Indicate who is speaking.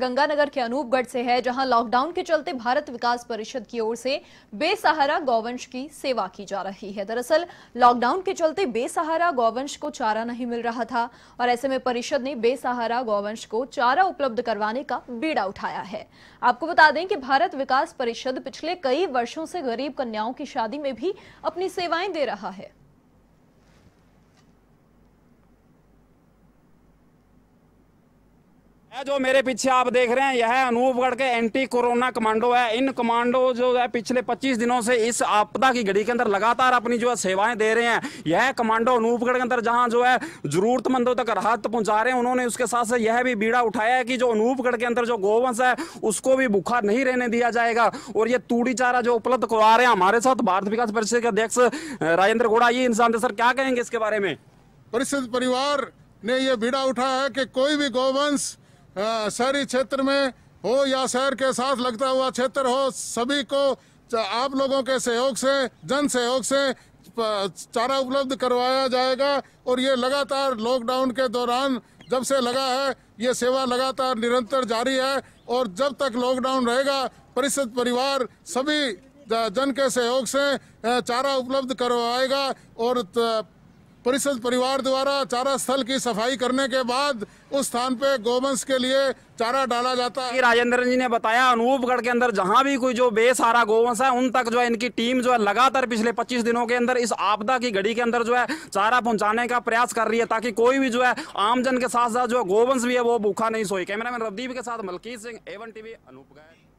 Speaker 1: गंगानगर के अनूपगढ़ से है जहां लॉकडाउन के चलते भारत विकास परिषद की ओर से बेसहारा गौवंश की सेवा की जा रही है दरअसल लॉकडाउन के चलते बेसहारा गौवंश को चारा नहीं मिल रहा था और ऐसे में परिषद ने बेसहारा गौवंश को चारा उपलब्ध करवाने का बीड़ा उठाया है आपको बता दें कि भारत विकास परिषद पिछले कई वर्षो से गरीब कन्याओं की शादी में भी अपनी सेवाएं दे रहा है
Speaker 2: जो मेरे पीछे आप देख रहे हैं यह अनूपगढ़ के एंटी कोरोना कमांडो है इन कमांडो जो है पिछले 25 दिनों से इस आपदा की घड़ी के अंदर लगातार अपनी जो है सेवाएं दे रहे हैं यह कमांडो अनूपगढ़ के अंदर जहां जो है जरूरतमंदों तक राहत पहुंचा रहे हैं उन्होंने उसके साथ से यह भी बीड़ा उठाया है कि जो अनूपगढ़ के अंदर जो गोवंश है उसको भी बुखार नहीं रहने दिया जाएगा और ये तूड़ी चारा जो उपलब्ध करवा रहे हैं हमारे साथ भारत विकास परिषद के अध्यक्ष राजेंद्र गोड़ा ये इंसान सर क्या कहेंगे इसके बारे में
Speaker 3: परिषद परिवार ने यह बीड़ा उठाया है कि कोई भी गोवंश हाँ, शहरी क्षेत्र में हो या शहर के साथ लगता हुआ क्षेत्र हो सभी को आप लोगों के सहयोग से जन सहयोग से चारा उपलब्ध करवाया जाएगा और ये लगातार लॉकडाउन के दौरान जब से लगा है ये सेवा लगातार निरंतर जारी है और जब तक लॉकडाउन रहेगा परिषद परिवार सभी जन के सहयोग से चारा उपलब्ध करवाएगा और परिषद परिवार द्वारा चारा स्थल की सफाई करने के बाद उस स्थान पे गोवंश के लिए चारा
Speaker 2: डाला जाता है राजेंद्र जी ने बताया अनूपगढ़ के अंदर जहां भी कोई जो बेसहारा गोवंश है उन तक जो है इनकी टीम जो है लगातार पिछले 25 दिनों के अंदर इस आपदा की घड़ी के अंदर जो है चारा पहुंचाने का प्रयास कर रही है ताकि कोई भी जो है आमजन के साथ साथ जो गोवंश भी है वो भूखा नहीं सोए कैमरा रवदीप के साथ मलकीत सिंह एवन टीवी अनूपगढ़